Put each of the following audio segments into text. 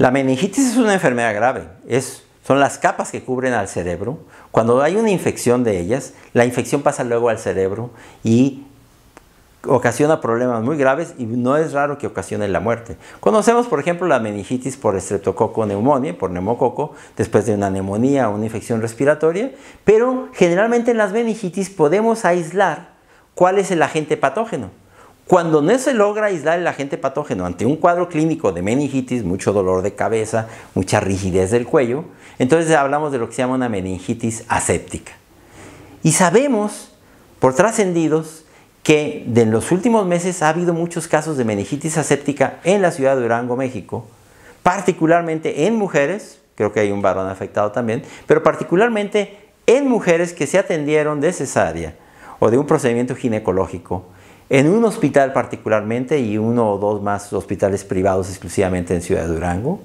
La meningitis es una enfermedad grave, son las capas que cubren al cerebro. Cuando hay una infección de ellas, la infección pasa luego al cerebro y ocasiona problemas muy graves y no es raro que ocasione la muerte. Conocemos, por ejemplo, la meningitis por estreptococo neumonía, por neumococo, después de una neumonía o una infección respiratoria, pero generalmente en las meningitis podemos aislar cuál es el agente patógeno. Cuando no se logra aislar el agente patógeno ante un cuadro clínico de meningitis, mucho dolor de cabeza, mucha rigidez del cuello, entonces hablamos de lo que se llama una meningitis aséptica. Y sabemos, por trascendidos, que en los últimos meses ha habido muchos casos de meningitis aséptica en la ciudad de Durango, México, particularmente en mujeres, creo que hay un varón afectado también, pero particularmente en mujeres que se atendieron de cesárea o de un procedimiento ginecológico en un hospital particularmente y uno o dos más hospitales privados exclusivamente en Ciudad de Durango,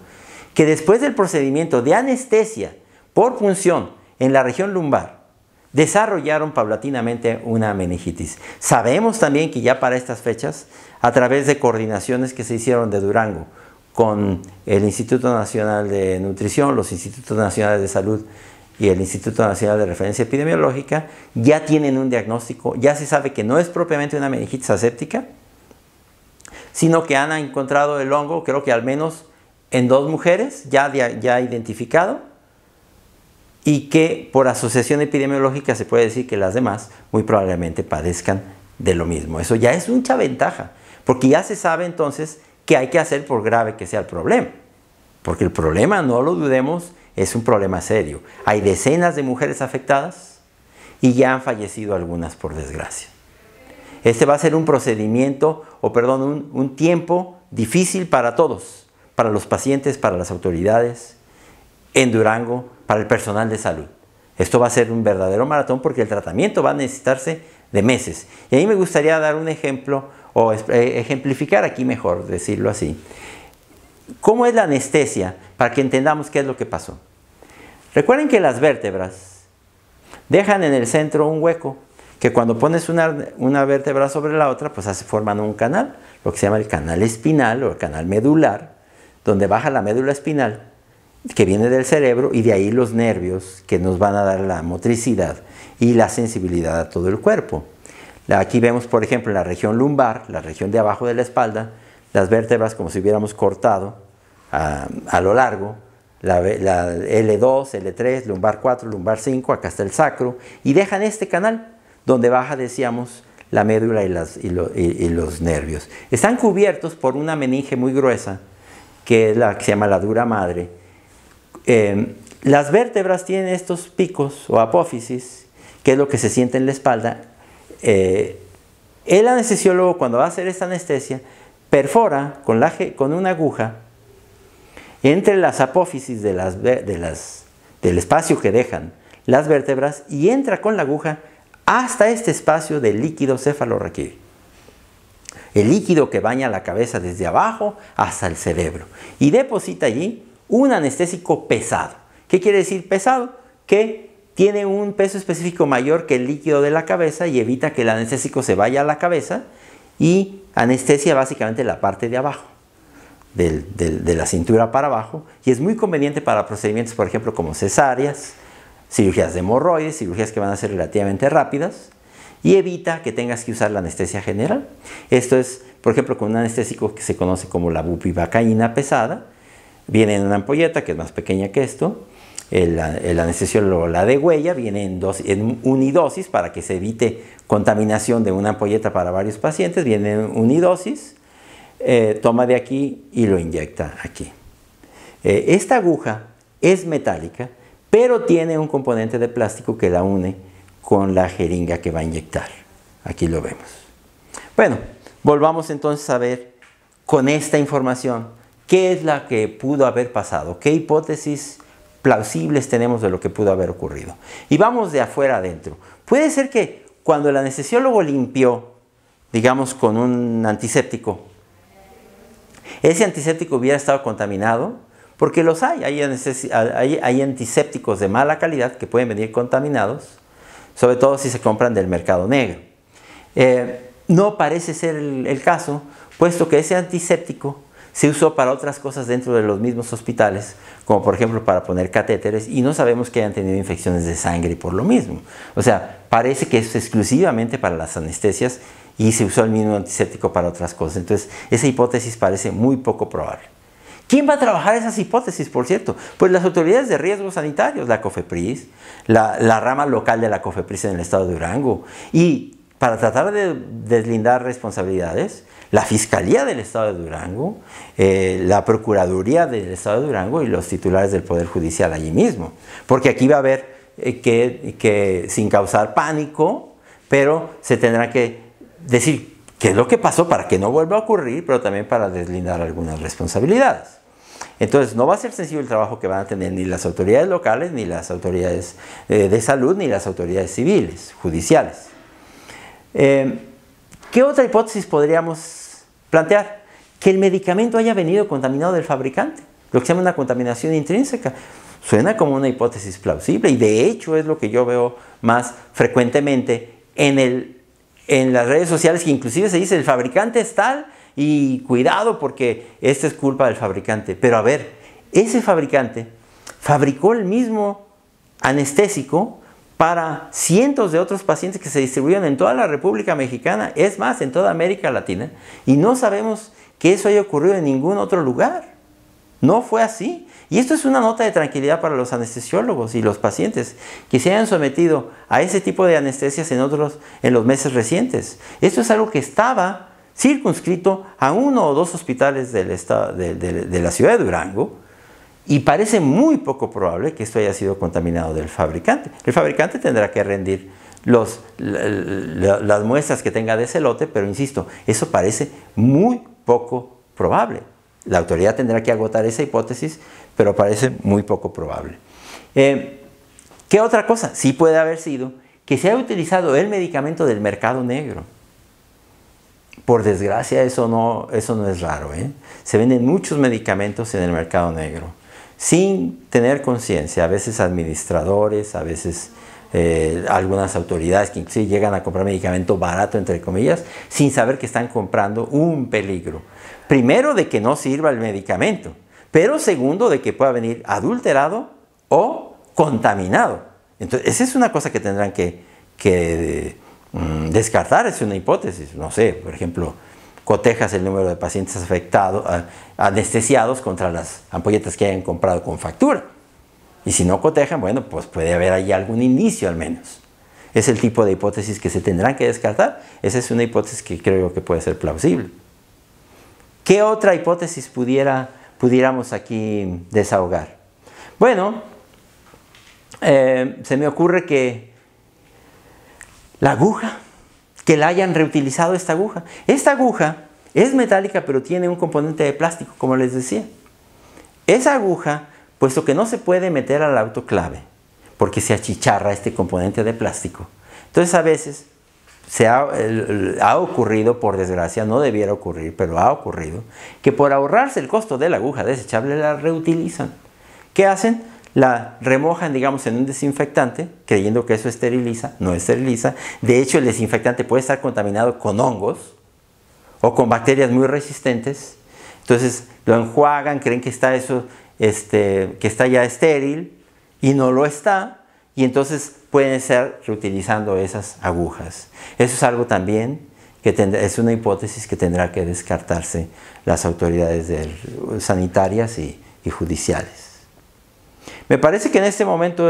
que después del procedimiento de anestesia por función en la región lumbar, desarrollaron paulatinamente una meningitis. Sabemos también que ya para estas fechas, a través de coordinaciones que se hicieron de Durango con el Instituto Nacional de Nutrición, los Institutos Nacionales de Salud y el Instituto Nacional de Referencia Epidemiológica ya tienen un diagnóstico, ya se sabe que no es propiamente una meningitis aséptica, sino que han encontrado el hongo, creo que al menos en dos mujeres, ya, ya identificado, y que por asociación epidemiológica se puede decir que las demás muy probablemente padezcan de lo mismo. Eso ya es mucha ventaja, porque ya se sabe entonces qué hay que hacer por grave que sea el problema. Porque el problema, no lo dudemos, es un problema serio. Hay decenas de mujeres afectadas y ya han fallecido algunas por desgracia. Este va a ser un procedimiento, o perdón, un, tiempo difícil para todos, para los pacientes, para las autoridades, en Durango, para el personal de salud. Esto va a ser un verdadero maratón porque el tratamiento va a necesitarse de meses. Y ahí me gustaría dar un ejemplo o eh, ejemplificar aquí mejor, decirlo así. ¿Cómo es la anestesia? Para que entendamos qué es lo que pasó. Recuerden que las vértebras dejan en el centro un hueco que cuando pones una, vértebra sobre la otra, pues se forma un canal, lo que se llama el canal espinal o el canal medular, donde baja la médula espinal, que viene del cerebro, y de ahí los nervios que nos van a dar la motricidad y la sensibilidad a todo el cuerpo. Aquí vemos, por ejemplo, la región lumbar, la región de abajo de la espalda, las vértebras como si hubiéramos cortado ah, a, lo largo, la, L2, L3, lumbar 4, lumbar 5, acá está el sacro, y dejan este canal donde baja, decíamos, la médula y, las, y, los nervios. Están cubiertos por una meninge muy gruesa, que es la que se llama la dura madre. Em, las vértebras tienen estos picos o apófisis, que es lo que se siente en la espalda. Eh, el anestesiólogo cuando va a hacer esta anestesia perfora con, una aguja entre las apófisis del espacio que dejan las vértebras y entra con la aguja hasta este espacio del líquido cefalorraquídeo. El líquido que baña la cabeza desde abajo hasta el cerebro y deposita allí un anestésico pesado. ¿Qué quiere decir pesado? Que tiene un peso específico mayor que el líquido de la cabeza y evita que el anestésico se vaya a la cabeza y anestesia básicamente la parte de abajo, de la cintura para abajo, y es muy conveniente para procedimientos, por ejemplo, como cesáreas, cirugías de hemorroides, cirugías que van a ser relativamente rápidas, y evita que tengas que usar la anestesia general. Esto es, por ejemplo, con un anestésico que se conoce como la bupivacaína pesada, viene en una ampolleta que es más pequeña que esto, el, el anestesiólogo la de huella, viene en, unidosis para que se evite contaminación de una ampolleta para varios pacientes, viene en unidosis, eh, toma de aquí y lo inyecta aquí. Eh, esta aguja es metálica, pero tiene un componente de plástico que la une con la jeringa que va a inyectar. Aquí lo vemos. Bueno, volvamos entonces a ver con esta información qué es la que pudo haber pasado, qué hipótesis plausibles tenemos de lo que pudo haber ocurrido. Y vamos de afuera adentro. Puede ser que cuando el anestesiólogo limpió, digamos, con un antiséptico, ese antiséptico hubiera estado contaminado, porque los hay, hay, antisépticos de mala calidad que pueden venir contaminados, sobre todo si se compran del mercado negro. Eh, no parece ser el caso, puesto que ese antiséptico se usó para otras cosas dentro de los mismos hospitales, como por ejemplo para poner catéteres, y no sabemos que hayan tenido infecciones de sangre por lo mismo. O sea, parece que es exclusivamente para las anestesias y se usó el mismo antiséptico para otras cosas. Entonces, esa hipótesis parece muy poco probable. ¿Quién va a trabajar esas hipótesis, por cierto? Pues las autoridades de riesgo sanitarios, la COFEPRIS, la, la rama local de la COFEPRIS en el estado de Durango, y para tratar de deslindar responsabilidades, la Fiscalía del Estado de Durango, eh, la Procuraduría del Estado de Durango y los titulares del Poder Judicial allí mismo. Porque aquí va a haber eh, que, sin causar pánico, pero se tendrá que decir qué es lo que pasó para que no vuelva a ocurrir, pero también para deslindar algunas responsabilidades. Entonces no va a ser sencillo el trabajo que van a tener ni las autoridades locales, ni las autoridades eh, de salud, ni las autoridades civiles, judiciales. Em, ¿Qué otra hipótesis podríamos plantear? Que el medicamento haya venido contaminado del fabricante, lo que se llama una contaminación intrínseca. Suena como una hipótesis plausible y de hecho es lo que yo veo más frecuentemente en, en las redes sociales, que inclusive se dice el fabricante es tal y cuidado porque esta es culpa del fabricante. Pero a ver, ese fabricante fabricó el mismo anestésico para cientos de otros pacientes que se distribuyen en toda la República Mexicana, es más, en toda América Latina, y no sabemos que eso haya ocurrido en ningún otro lugar. No fue así. Y esto es una nota de tranquilidad para los anestesiólogos y los pacientes que se hayan sometido a ese tipo de anestesias en, otros, en los meses recientes. Esto es algo que estaba circunscrito a uno o dos hospitales de la ciudad de Durango, y parece muy poco probable que esto haya sido contaminado del fabricante. El fabricante tendrá que rendir las muestras que tenga de ese lote, pero insisto, eso parece muy poco probable. La autoridad tendrá que agotar esa hipótesis, pero parece muy poco probable. Eh, ¿Qué otra cosa? Sí puede haber sido que se haya utilizado el medicamento del mercado negro. Por desgracia, eso no, eso no es raro. ¿eh? Se venden muchos medicamentos en el mercado negro sin tener conciencia, a veces administradores, a veces eh, algunas autoridades que inclusive llegan a comprar medicamento barato, entre comillas, sin saber que están comprando un peligro. Primero, de que no sirva el medicamento, pero segundo, de que pueda venir adulterado o contaminado. Entonces, esa es una cosa que tendrán que, mm, descartar, es una hipótesis. No sé, por ejemplo, cotejas el número de pacientes afectados, anestesiados contra las ampolletas que hayan comprado con factura. Y si no cotejan, bueno, pues puede haber ahí algún indicio al menos. Es el tipo de hipótesis que se tendrán que descartar. Esa es una hipótesis que creo que puede ser plausible. ¿Qué otra hipótesis pudiera, pudiéramos aquí desahogar? Bueno, eh, se me ocurre que la aguja que la hayan reutilizado esta aguja. Esta aguja es metálica pero tiene un componente de plástico, como les decía. Esa aguja, puesto que no se puede meter al autoclave, porque se achicharra este componente de plástico. Entonces a veces se ha, ha, ocurrido, por desgracia, no debiera ocurrir, pero ha ocurrido, que por ahorrarse el costo de la aguja desechable la reutilizan. ¿Qué hacen? la remojan, digamos, en un desinfectante, creyendo que eso esteriliza, no esteriliza. De hecho, el desinfectante puede estar contaminado con hongos o con bacterias muy resistentes. Entonces lo enjuagan, creen que está eso, este, que está ya estéril y no lo está. Y entonces pueden ser reutilizando esas agujas. Eso es algo también que es una hipótesis que tendrá que descartarse las autoridades sanitarias y judiciales. Me parece que en este momento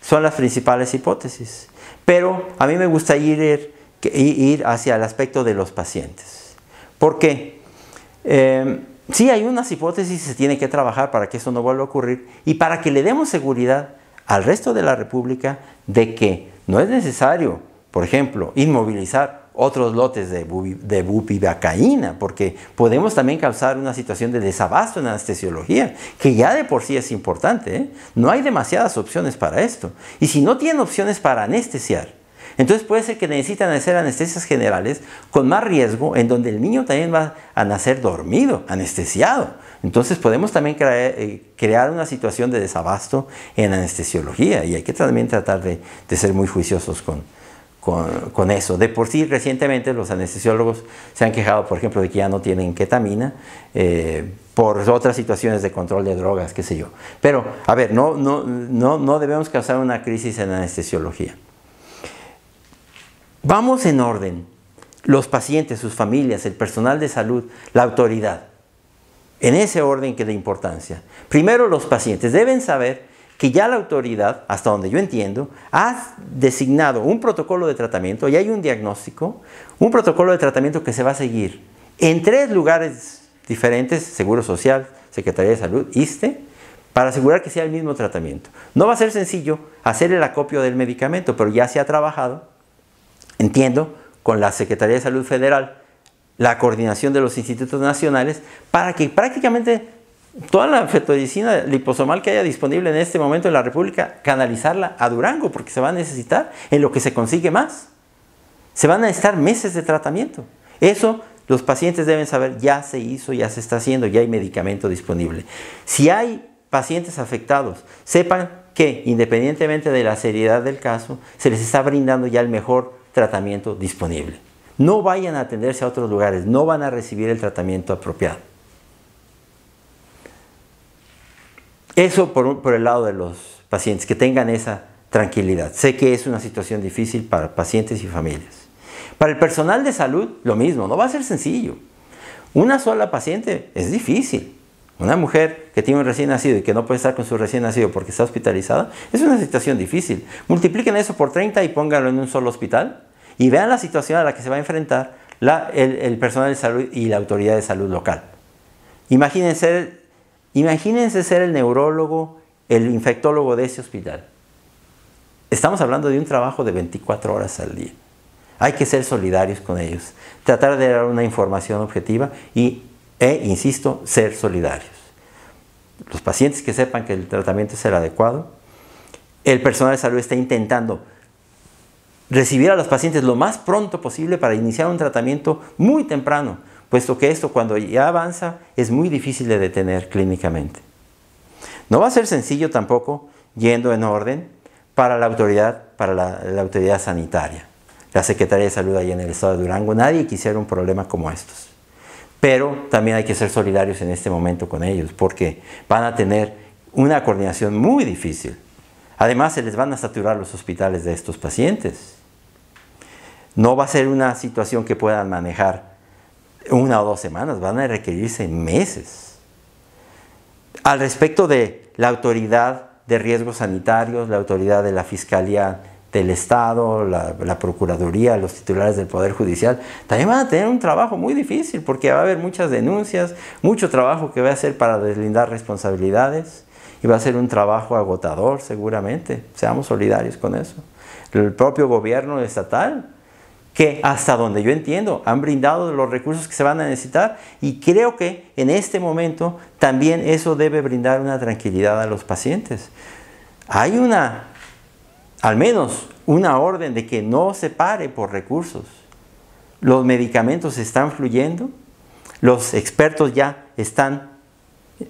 son las principales hipótesis, pero a mí me gusta ir, er, ir hacia el aspecto de los pacientes. Porque qué? Em, sí, hay unas hipótesis que se tiene que trabajar para que eso no vuelva a ocurrir y para que le demos seguridad al resto de la República de que no es necesario, por ejemplo, inmovilizar otros lotes de, bupivacaína, porque podemos también causar una situación de desabasto en anestesiología, que ya de por sí es importante. ¿eh? No hay demasiadas opciones para esto. Y si no tienen opciones para anestesiar, entonces puede ser que necesitan hacer anestesias generales con más riesgo, en donde el niño también va a nacer dormido, anestesiado. Entonces podemos también eh, crear una situación de desabasto en anestesiología y hay que también tratar de ser muy juiciosos con, con, eso. De por sí, recientemente los anestesiólogos se han quejado, por ejemplo, de que ya no tienen ketamina eh, por otras situaciones de control de drogas, qué sé yo. Pero, a ver, no, no, no, no debemos causar una crisis en anestesiología. Vamos en orden. Los pacientes, sus familias, el personal de salud, la autoridad. En ese orden que de importancia. Primero los pacientes deben saber que ya la autoridad, hasta donde yo entiendo, ha designado un protocolo de tratamiento, y hay un diagnóstico, un protocolo de tratamiento que se va a seguir en tres lugares diferentes, Seguro Social, Secretaría de Salud, ISTE, para asegurar que sea el mismo tratamiento. No va a ser sencillo hacer el acopio del medicamento, pero ya se ha trabajado, entiendo, con la Secretaría de Salud Federal, la coordinación de los institutos nacionales, para que prácticamente toda la fetodicina liposomal que haya disponible en este momento en la República, canalizarla a Durango, porque se va a necesitar en lo que se consigue más. Se van a estar meses de tratamiento. Eso los pacientes deben saber, ya se hizo, ya se está haciendo, ya hay medicamento disponible. Si hay pacientes afectados, sepan que independientemente de la seriedad del caso, se les está brindando ya el mejor tratamiento disponible. No vayan a atenderse a otros lugares, no van a recibir el tratamiento apropiado. Eso por, por el lado de los pacientes, que tengan esa tranquilidad. Sé que es una situación difícil para pacientes y familias. Para el personal de salud, lo mismo, no va a ser sencillo. Una sola paciente es difícil. Una mujer que tiene un recién nacido y que no puede estar con su recién nacido porque está hospitalizada, es una situación difícil. Multipliquen eso por 30 y pónganlo en un solo hospital y vean la situación a la que se va a enfrentar el, el, personal de salud y la autoridad de salud local. Imagínense Imagínense ser el neurólogo, el infectólogo de ese hospital. Estamos hablando de un trabajo de 24 horas al día. Hay que ser solidarios con ellos, tratar de dar una información objetiva y, e, insisto, ser solidarios. Los pacientes que sepan que el tratamiento es el adecuado, el personal de salud está intentando recibir a los pacientes lo más pronto posible para iniciar un tratamiento muy temprano, puesto que esto cuando ya avanza es muy difícil de detener clínicamente. No va a ser sencillo tampoco, yendo en orden, para la autoridad, para la, autoridad sanitaria. La Secretaría de Salud ahí en el estado de Durango, nadie quisiera un problema como estos. Pero también hay que ser solidarios en este momento con ellos, porque van a tener una coordinación muy difícil. Además, se les van a saturar los hospitales de estos pacientes. No va a ser una situación que puedan manejar una o dos semanas, van a requerirse meses. Al respecto de la autoridad de riesgos sanitarios, la autoridad de la Fiscalía del Estado, la, Procuraduría, los titulares del Poder Judicial, también van a tener un trabajo muy difícil porque va a haber muchas denuncias, mucho trabajo que va a hacer para deslindar responsabilidades y va a ser un trabajo agotador seguramente. Seamos solidarios con eso. El propio gobierno estatal que hasta donde yo entiendo han brindado los recursos que se van a necesitar y creo que en este momento también eso debe brindar una tranquilidad a los pacientes. Hay una, al menos una orden de que no se pare por recursos. Los medicamentos están fluyendo, los expertos ya están,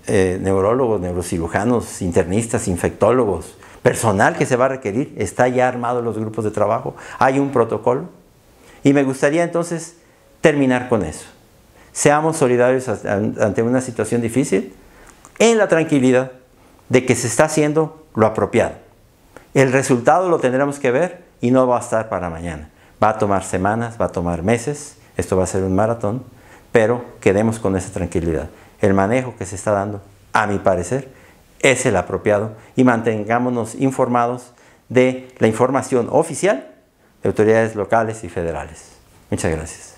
eh, neurólogos, neurocirujanos, internistas, infectólogos, personal que se va a requerir, está ya armado los grupos de trabajo, hay un protocolo. Y me gustaría entonces terminar con eso. Seamos solidarios ante una situación difícil en la tranquilidad de que se está haciendo lo apropiado. El resultado lo tendremos que ver y no va a estar para mañana. Va a tomar semanas, va a tomar meses, esto va a ser un maratón, pero quedemos con esa tranquilidad. El manejo que se está dando, a mi parecer, es el apropiado y mantengámonos informados de la información oficial de autoridades locales y federales. Muchas gracias.